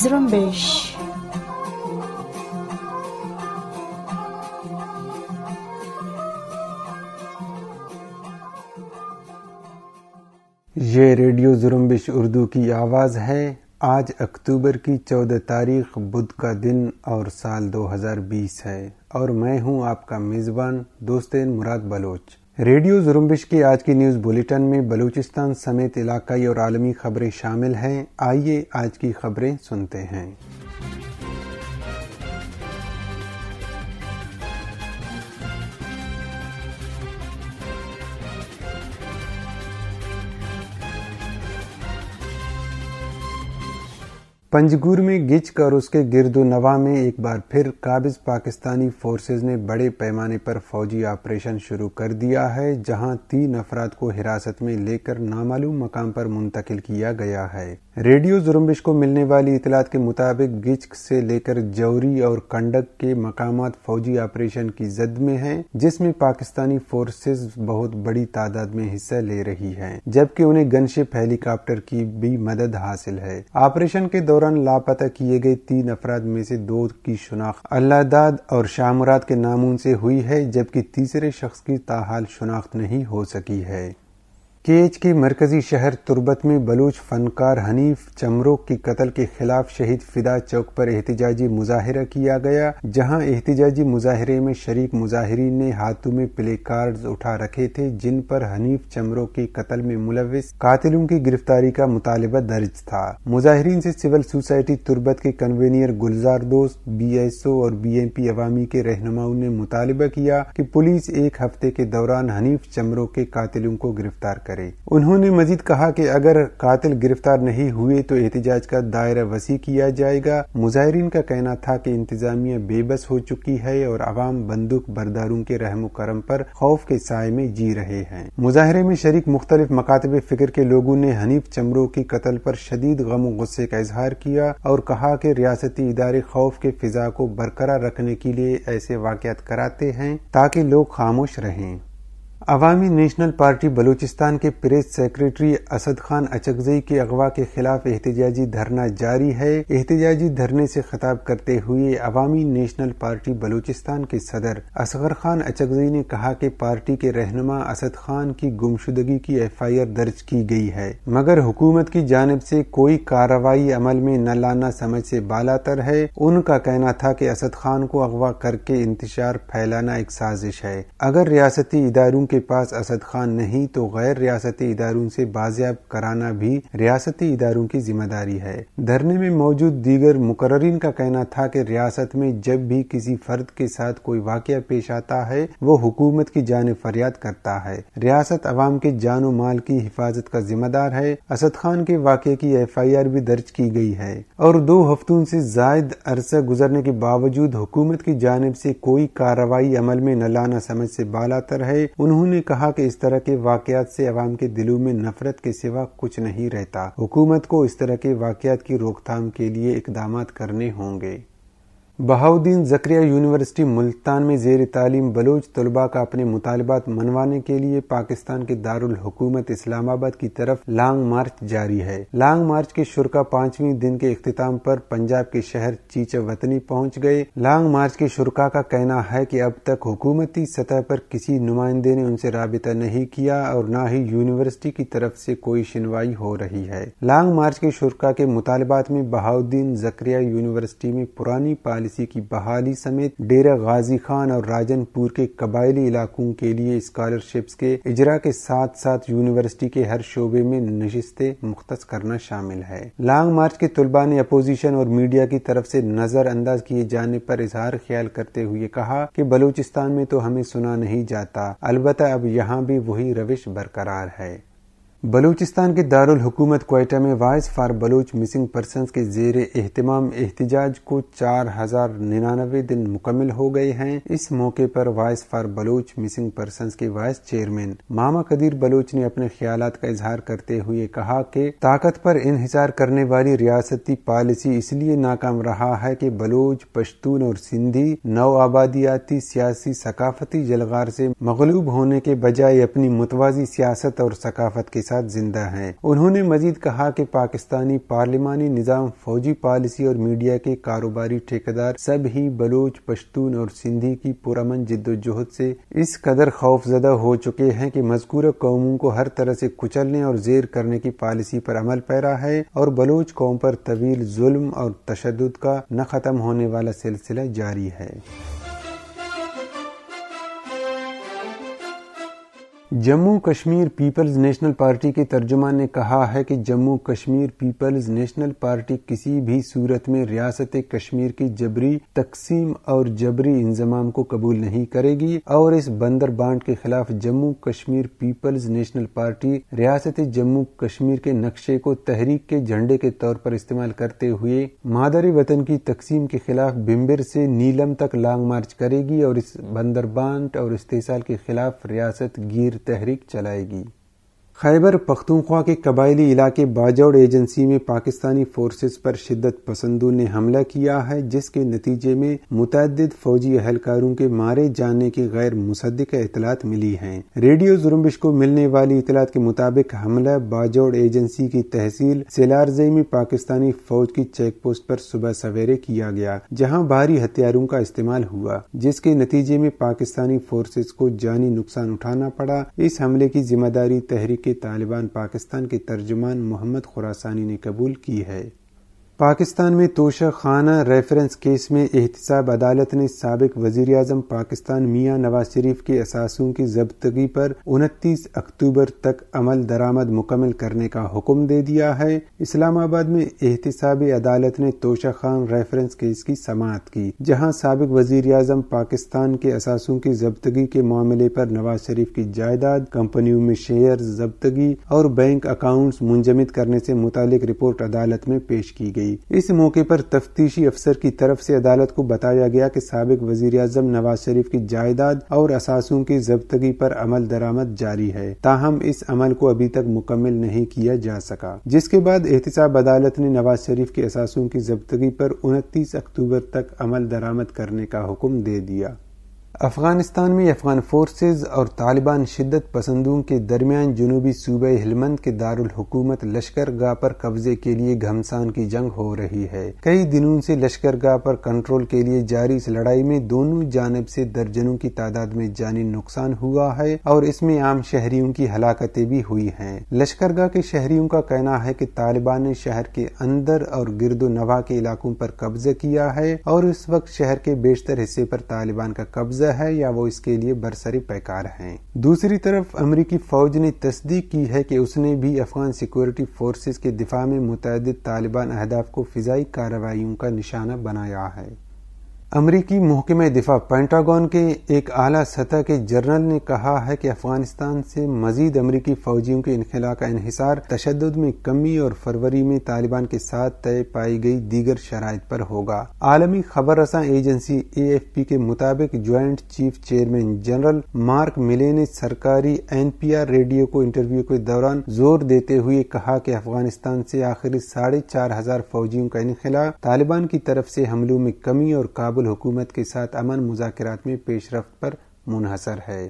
Zrumbish. ये radio जुरम्बिश Urdu की आवाज़ है आज अक्टूबर की चौदह तारीख बुध का दिन और साल 2020 है और मैं हूं आपका मेज़बान दोस्तें मुराद बलोच रेडियो जुरुम्बिश की आज की न्यूज़ बुलेटिन में बलूचिस्तान समेत इलाकाई और आलमी खबरें शामिल हैं आइए आज की खबरें सुनते हैं पंजगूर में गिच कर उसके गिरदो नवा में एक बार फिर काबिज पाकिस्तानी फोर्सेज ने बड़े पैमाने पर फौजी ऑपरेशन शुरू कर दिया है जहां तीन अफराद को हिरासत में लेकर नामालूम मकाम पर मुंतकिल किया गया है रेडियो जुर्मिश को मिलने वाली इतलात के मुताबिक गिच से लेकर जौरी और कंडक के मकाम फौजी ऑपरेशन की जद में हैं जिसमें पाकिस्तानी फोर्सेज बहुत बड़ी तादाद में हिस्सा ले रही हैं जबकि उन्हें गनशिप हेलीकॉप्टर की भी मदद हासिल है ऑपरेशन के दौरान फौरन लापता किए गए तीन अफराद में से दो की शनाख्त अल्लादाद और शाहमुराद के नामों से हुई है जबकि तीसरे शख्स की ताहाल शनाख्त नहीं हो सकी है केच के मरकजी शहर तुर्बत में बलूच फनकार हनीफ चमरो की कत्ल के खिलाफ शहीद फिदा चौक पर एहतजाजी मुजाहरा किया गया जहां एहतजाजी मुजाहरे में शरीक मुजाहरीन ने हाथों में प्ले कार्ड उठा रखे थे जिन पर हनीफ चमरो की कत्ल में मुलविस कातिलों की गिरफ्तारी का मुतालबा दर्ज था मुजाहरीन से सिविल सोसाइटी तुर्बत के कन्वीनियर गुलजार दोस्त बी एस ओ और बी एम पी अवामी के रहनुमाओं ने मुतालबा किया की कि पुलिस एक हफ्ते के दौरान हनीफ चमरो के कातिलों को गिरफ्तार कर करे उन्होंने मजीद कहा कि अगर कातिल गिरफ्तार नहीं हुए तो एहतजाज का दायरा वसी किया जाएगा मुजाहरीन का कहना था कि इंतजामिया बेबस हो चुकी है और आवाम बंदूक बरदारों के रहम करम पर खौफ के साय में जी रहे हैं मुजाहरे में शरीक मुख्तलिफ मकातब फिक्र के लोगों ने हनीफ चमरों की कतल पर शदीद गम गुस्से का इजहार किया और कहा कि रियासती इदारे खौफ के फिजा को बरकरार रखने के लिए ऐसे वाकत कराते हैं ताकि लोग खामोश रहें अवामी नेशनल पार्टी बलूचिस्तान के प्रेस सेक्रेटरी असद खान अचगजई के अगवा के खिलाफ एहतजाजी धरना जारी है एहतजाजी धरने से खिताब करते हुए अवामी नेशनल पार्टी बलूचिस्तान के सदर असगर खान अचगजई ने कहा कि पार्टी के रहनुमा असद खान की गुमशुदगी की एफआईआर दर्ज की गई है मगर हुकूमत की जानब से कोई कार्रवाई अमल में न लाना समझ से बालातर है उनका कहना था कि असद खान को अगवा करके इंतजार फैलाना एक साजिश है अगर रियासती इदारों उनके पास असद खान नहीं तो गैर रियासती इदारों से बाजियाब कराना भी रियासती इदारों की जिम्मेदारी है धरने में मौजूद दीगर मुकर्रीन का कहना था कि रियासत में जब भी किसी फर्द के साथ कोई वाक्य पेश आता है वो हुकूमत की जान फरियाद करता है रियासत अवाम के जानो माल की हिफाजत का जिम्मेदार है असद खान के वाक्य की एफ आई आर भी दर्ज की गई है और दो हफ्तों से जायद अरसा गुजरने के बावजूद हुकूमत की जानब से कोई कार्रवाई अमल में न लाना समझ से बालातर है उन्होंने उन्होंने कहा कि इस तरह के वाकयात से अवाम के दिलों में नफरत के सिवा कुछ नहीं रहता हुकूमत को इस तरह के वाकयात की रोकथाम के लिए इकदाम करने होंगे बहाउद्दीन जक्रिया यूनिवर्सिटी मुल्तान में जेर तालीम बलोच तलबा का अपने मुतालबात मनवाने के लिए पाकिस्तान के दारुल हुकूमत इस्लामाबाद की तरफ लॉन्ग मार्च जारी है लॉन्ग मार्च के शुरा पांचवी दिन के अख्ताम पर पंजाब के शहर चीचे वतनी पहुंच गए लॉन्ग मार्च के शुरा का कहना है कि अब तक हुकूमती सतह पर किसी नुमाइंदे ने उनसे रबता नहीं किया और न ही यूनिवर्सिटी की तरफ से कोई सुनवाई हो रही है लॉन्ग मार्च के शुरा के मुतालबात में बहाउद्दीन जक्रिया यूनिवर्सिटी में पुरानी पालिस पॉलिसी की बहाली समेत डेरा गाजी खान और राजनपुर के कबायली इलाकों के लिए स्कॉलरशिप्स के इजरा के साथ साथ यूनिवर्सिटी के हर शोबे में नशस्तें मुख्त करना शामिल है लॉन्ग मार्च के तलबा ने अपोजिशन और मीडिया की तरफ से नजरअंदाज किए जाने पर इजहार ख्याल करते हुए कहा कि बलूचिस्तान में तो हमें सुना नहीं जाता अलबत् अब यहाँ भी वही रविश बरकरार है बलूचिस्तान के दारुल हुकूमत कोयटा में Voice for Baloch missing person के जेर एहतमाम एहतजाज को चार हजार निन्यानवे दिन मुकम्मल हो गए हैं इस मौके पर Voice for Baloch missing person के वाइस चेयरमैन मामा कदीर बलूच ने अपने ख्याल का इजहार करते हुए कहा कि ताकत पर इनहिसार करने वाली रियासती पॉलिसी इसलिए नाकाम रहा है कि बलूच पश्तून और सिंधी नव आबादियाती सियासी सकाफती जलगार से मगलूब होने के बजाय अपनी मुतवाजी सियासत और सकाफत के साथ जिंदा हैं उन्होंने मजीद कहा कि पाकिस्तानी पार्लिमानी निज़ाम फौजी पॉलिसी और मीडिया के कारोबारी ठेकेदार सब ही बलोच पश्तून और सिंधी की पुरमन जिद्दोजहद से इस कदर खौफजदा हो चुके हैं कि मजकूर कौमों को हर तरह से कुचलने और जेर करने की पॉलिसी पर अमल पैरा है और बलोच कौम पर तवील जुल्म और तशद का न खत्म होने वाला सिलसिला जारी है Jammu Kashmir People's National Party के तर्जुमान ने कहा है कि Jammu Kashmir People's National Party किसी भी सूरत में रियासत कश्मीर की जबरी तकसीम और जबरी इंजमाम को कबूल नहीं करेगी और इस बंदर बांट के खिलाफ Jammu Kashmir People's National Party रियासत जम्मू कश्मीर के नक्शे को तहरीक के झंडे के तौर पर इस्तेमाल करते हुए मादरी वतन की तकसीम के खिलाफ बिम्बिर से नीलम तक लॉन्ग मार्च करेगी और इस बंदर बांट और इस्तेसाल के खिलाफ रियासत गिर तहरीक चलाएगी खैबर पख्तूनख्वा के कबायली इलाके बाजौड़ एजेंसी में पाकिस्तानी फोर्सेस पर शिद्दत पसंदों ने हमला किया है जिसके नतीजे में मुतद फौजी अहलकारों के मारे जाने की गैर मुसद्दिक इतलात मिली है रेडियो जुर्मिश को मिलने वाली इतलात के मुताबिक हमला बाजौड़ एजेंसी की तहसील सेलारजई में पाकिस्तानी फौज की चेक पोस्ट पर सुबह सवेरे किया गया जहाँ भारी हथियारों का इस्तेमाल हुआ जिसके नतीजे में पाकिस्तानी फोर्सेज को जानी नुकसान उठाना पड़ा इस हमले की जिम्मेदारी तहरीक तालिबान पाकिस्तान के तर्जमान मोहम्मद खुरासानी ने कबूल की है पाकिस्तान में तोशा खाना रेफरेंस केस में एहतसाब अदालत ने सबक वजीर अजम पाकिस्तान मियाँ नवाज शरीफ के असासों की जब्तगी पर उनतीस अक्टूबर तक अमल दरामद मुकम्मल करने का हुक्म दे दिया है इस्लामाबाद में एहतसाब अदालत ने तोशा खान रेफरेंस केस की समात की जहाँ सबक वजीर अजम पाकिस्तान के असासों की जब्तगी के मामले पर नवाज शरीफ की जायदाद कंपनियों में शेयर जब्तगी और बैंक अकाउंट्स मुंजमद करने से मुतल रिपोर्ट अदालत में पेश की गई थी इस मौके पर तफ्तीशी अफसर की तरफ से अदालत को बताया गया कि सबक वजीर अजम नवाज शरीफ की जायदाद और असासों की जब्तगी पर अमल दरामद जारी है ताहम इस अमल को अभी तक मुकम्मल नहीं किया जा सका जिसके बाद एहतसाब अदालत ने नवाज शरीफ के असासों की जब्तगी पर उनतीस अक्टूबर तक अमल दरामद करने का हुक्म दे दिया अफगानिस्तान में अफगान फोर्सेज और तालिबान शिद्दत पसंदों के दरमियान जनूबी सूबे हिलमंद के दारुल हुकूमत लश्कर गाह पर कब्जे के लिए घमसान की जंग हो रही है कई दिनों से लश्कर गाह पर कंट्रोल के लिए जारी इस लड़ाई में दोनों जानब से दर्जनों की तादाद में जानी नुकसान हुआ है और इसमें आम शहरियों की हलाकतें भी हुई है लश्कर गाह के शहरियों का कहना है की तालिबान ने शहर के अंदर और गिरदो नवा के इलाकों पर कब्जा किया है और इस वक्त शहर के बेशतर हिस्से पर तालिबान का कब्जा मुआवजा है या वो इसके लिए बरसरी पैकार हैं दूसरी तरफ अमरीकी फौज ने तस्दीक की है कि उसने भी अफगान सिक्योरिटी फोर्सेज के दिफा में मुतद तालिबान अहदाफ को फिजाई कार्रवाई का निशाना बनाया है अमरीकी महकमे दिफा पेंटागन के एक अली सतह के जनरल ने कहा है कि अफगानिस्तान से मजीद अमरीकी फौजियों के इनखला का इहिसार तशद में कमी और फरवरी में तालिबान के साथ तय पाई गई दीगर शराइ पर होगा आलमी खबर रसा एजेंसी ए एफ पी के मुताबिक joint chief chairman general Mark Milley ने सरकारी एन पी आर रेडियो को इंटरव्यू के दौरान जोर देते हुए कहा कि अफगानिस्तान से आखिरी साढ़े चार हजार फौजियों का इनखला तालिबान की तरफ से हमलों में कमी और काबुल हुकूमत के साथ अमन मुजाकरात में पेशरफ पर मुनहसर है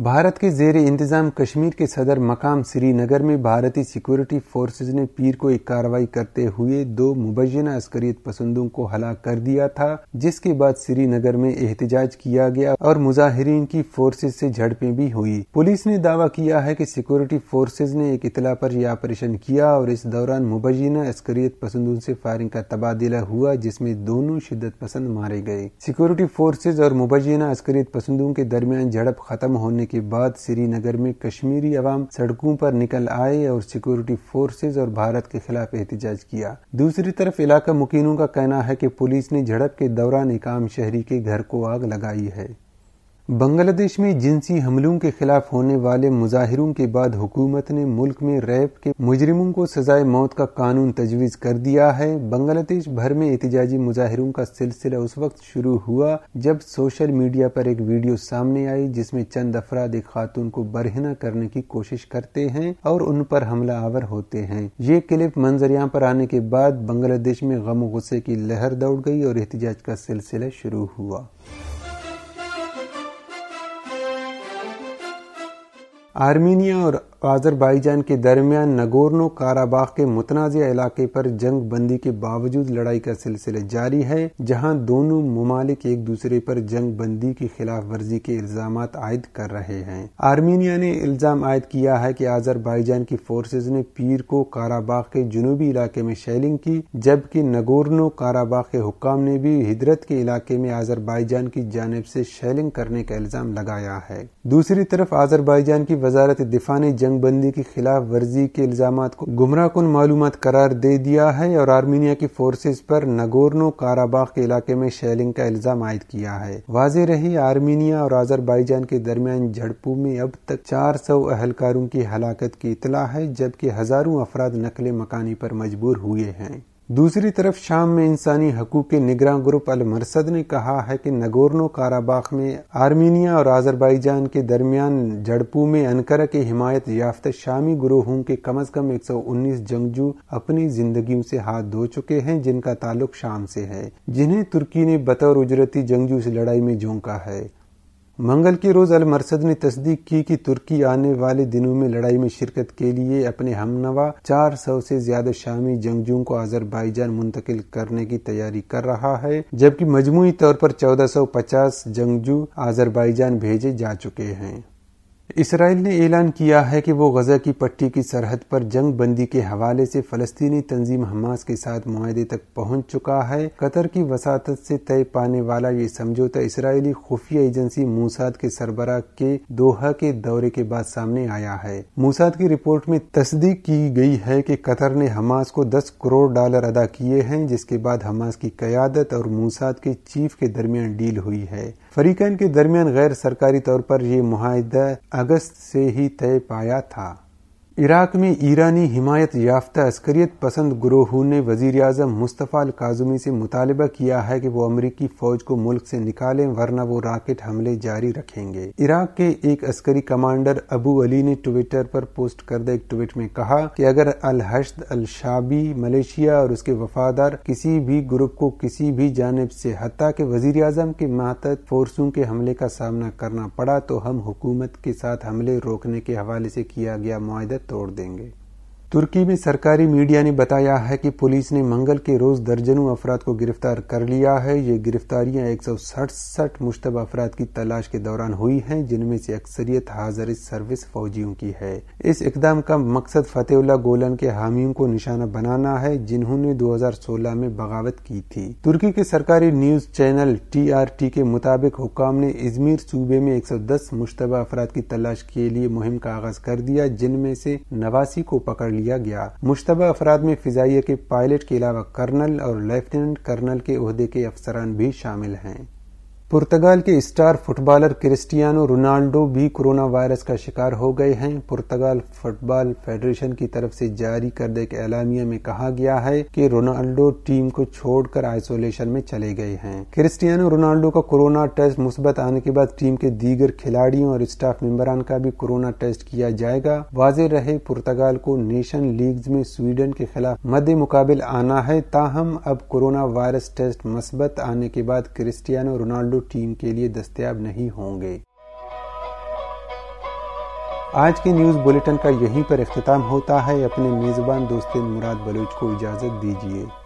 भारत के जेर इंतज़ाम कश्मीर के सदर मकाम श्रीनगर में भारतीय सिक्योरिटी फोर्सेज ने पीर को एक कार्रवाई करते हुए दो मुबैना अस्करियत पसंदों को हला कर दिया था जिसके बाद श्रीनगर में एहतजाज किया गया और मुजाहरीन की फोर्सेज से झड़पें भी हुई पुलिस ने दावा किया है कि सिक्योरिटी फोर्सेज ने एक इतला पर यह ऑपरेशन किया और इस दौरान मुबैना अस्करियत पसंदों से फायरिंग का तबादला हुआ जिसमे दोनों शिद्दत पसंद मारे गए सिक्योरिटी फोर्सेज और मुबैना अस्करियत पसंदों के दरमियान झड़प खत्म होने होने के बाद श्रीनगर में कश्मीरी अवाम सड़कों पर निकल आए और सिक्योरिटी फोर्सेज और भारत के खिलाफ एहतजाज किया दूसरी तरफ इलाका मुकीनों का कहना है कि पुलिस ने झड़प के दौरान एक आम शहरी के घर को आग लगाई है बांग्लादेश में जिनसी हमलों के खिलाफ होने वाले मुजाहिरों के बाद हुकूमत ने मुल्क में रैप के मुजरिमों को सजाए मौत का कानून तजवीज़ कर दिया है बांग्लादेश भर में एहतजाजी मुजाहिरों का सिलसिला उस वक्त शुरू हुआ जब सोशल मीडिया पर एक वीडियो सामने आई जिसमें चंद अफराद एक खातून को बरहना करने की कोशिश करते हैं और उन पर हमला आवर होते हैं ये क्लिप मंजरिया पर आने के बाद बांग्लादेश में गम गुस्से की लहर दौड़ गई और एहतजाज का सिलसिला शुरू हुआ armenia आज़रबाईजान के दरमियान नगोरनो काराबाग के मुतनाज़ इलाके पर जंग बंदी के बावजूद लड़ाई का सिलसिला जारी है जहां दोनों ममालिक एक दूसरे पर जंग बंदी की खिलाफ वर्जी के इल्जाम आयद कर रहे हैं आर्मीनिया ने इल्जाम आयद किया है कि आज़रबाईजान की फोर्सेज ने पीर को काराबाग के जुनूबी इलाके में शेलिंग की जबकि नगोरनो काराबाग के हुक्काम ने भी हिदरत के इलाके में आज़रबाईजान की जानब से शेलिंग करने का इल्जाम लगाया है दूसरी तरफ आज़रबाईजान की वजारत दिफा ने जंग बंदी की खिलाफ वर्जी के इल्जाम को गुमराह कन मालूम करार दे दिया है और आर्मीनिया की फोर्सेज पर नगोरनो काराबाग के इलाके में शेलिंग का इल्जाम आयद किया है वाज रही आर्मीनिया और आजरबाईजान के दरमियान झड़पू में अब तक चार सौ अहलकारों की हलाकत की इतला है जबकि हजारों अफराद नकल मकानी पर मजबूर हुए हैं दूसरी तरफ शाम में इंसानी हकूक के निगरान ग्रुप अल मरसद ने कहा है कि नगोरनो काराबाख में आर्मीनिया और आजरबाईजान के दरमियान जड़पू में अनकरा के हिमायत याफ्त शामी ग्रोहों के कम अज कम 119 जंगजू अपनी जिंदगियों से हाथ धो चुके हैं जिनका ताल्लुक शाम से है जिन्हें तुर्की ने बतौर उजरती जंगजू से लड़ाई में झोंका है मंगल के रोज अलमरसद ने तस्दीक की कि तुर्की आने वाले दिनों में लड़ाई में शिरकत के लिए अपने हमनवा चार सौ से ज्यादा शामी जंगजुओं को अजरबैजान मुंतकिल करने की तैयारी कर रहा है जबकि मजमू तौर पर चौदह सौ पचास जंगजू अजरबैजान भेजे जा चुके हैं इसराइल ने ऐलान किया है कि वो गजा की पट्टी की सरहद पर जंग बंदी के हवाले से फलस्तीनी तंजीम हमास के साथ माहदे तक पहुंच चुका है कतर की वसात से तय पाने वाला ये समझौता इसराइली खुफिया एजेंसी मूसाद के सरबरा के दोहा के दौरे के बाद सामने आया है मूसाद की रिपोर्ट में तस्दीक की गई है की कतर ने हमास को दस करोड़ डॉलर अदा किए हैं जिसके बाद हमास की क्यादत और मूसाद के चीफ के दरमियान डील हुई है फरीकन के दरमियान गैर सरकारी तौर पर यह मुहिदा अगस्त से ही तय पाया था इराक में ईरानी हिमायत याफ्ता अस्करियत पसंद ग्रोहों ने वजीर अजम मुस्तफ़ा काजमी से मुतालबा किया है कि वो अमरीकी फौज को मुल्क से निकालें वरना वो राकेट हमले जारी रखेंगे इराक के एक अस्करी कमांडर अबू अली ने ट्विटर पर पोस्ट करदा एक ट्वीट में कहा कि अगर अल हशद अल शाबी मलेशिया और उसके वफादार किसी भी ग्रुप को किसी भी जानब से हती के वजीर अजम के महत फोर्सों के हमले का सामना करना पड़ा तो हम हुकूमत के साथ हमले रोकने के हवाले से किया गया माहा तोड़ देंगे तुर्की में सरकारी मीडिया ने बताया है कि पुलिस ने मंगल के रोज दर्जनों अफराद को गिरफ्तार कर लिया है ये गिरफ्तारियां एक सौ सड़सठ मुश्तबा अफराद की तलाश के दौरान हुई हैं जिनमें से अक्सरियत हाजिर सर्विस फौजियों की है इस इकदाम का मकसद फतेहुल्ला गोलन के हामियों को निशाना बनाना है जिन्होंने सोलह में बगावत की थी तुर्की के सरकारी न्यूज चैनल टी के मुताबिक हुकाम ने इजमीर सूबे में एक सौ दस मुश्तबा अफराद की तलाश के लिए मुहिम का आगाज कर दिया जिनमें से नवासी को पकड़ लिया लिया गया मुश्तबा अफराद में फिजाइया के पायलट के अलावा कर्नल और लेफ्टिनेंट कर्नल के अहदे के अफसरान भी शामिल हैं पुर्तगाल के स्टार फुटबॉलर क्रिस्टियानो रोनाल्डो भी कोरोना वायरस का शिकार हो गए हैं पुर्तगाल फुटबॉल फेडरेशन की तरफ से जारी कर एक ऐलानिया में कहा गया है कि रोनाल्डो टीम को छोड़कर आइसोलेशन में चले गए हैं क्रिस्टियानो रोनाल्डो का कोरोना टेस्ट मुस्बत आने के बाद टीम के दीगर खिलाड़ियों और स्टाफ मेम्बरान का भी कोरोना टेस्ट किया जाएगा वाजे रहे पुर्तगाल को नेशन लीग में स्वीडन के खिलाफ मद मुकाबल आना है ताहम अब कोरोना वायरस टेस्ट मुस्बत आने के बाद क्रिस्टियानो रोनाल्डो टीम के लिए दस्तियाब नहीं होंगे आज के न्यूज़ बुलेटिन का यहीं पर अख्ताम होता है अपने मेज़बान दोस्त मुराद बलूच को इजाज़त दीजिए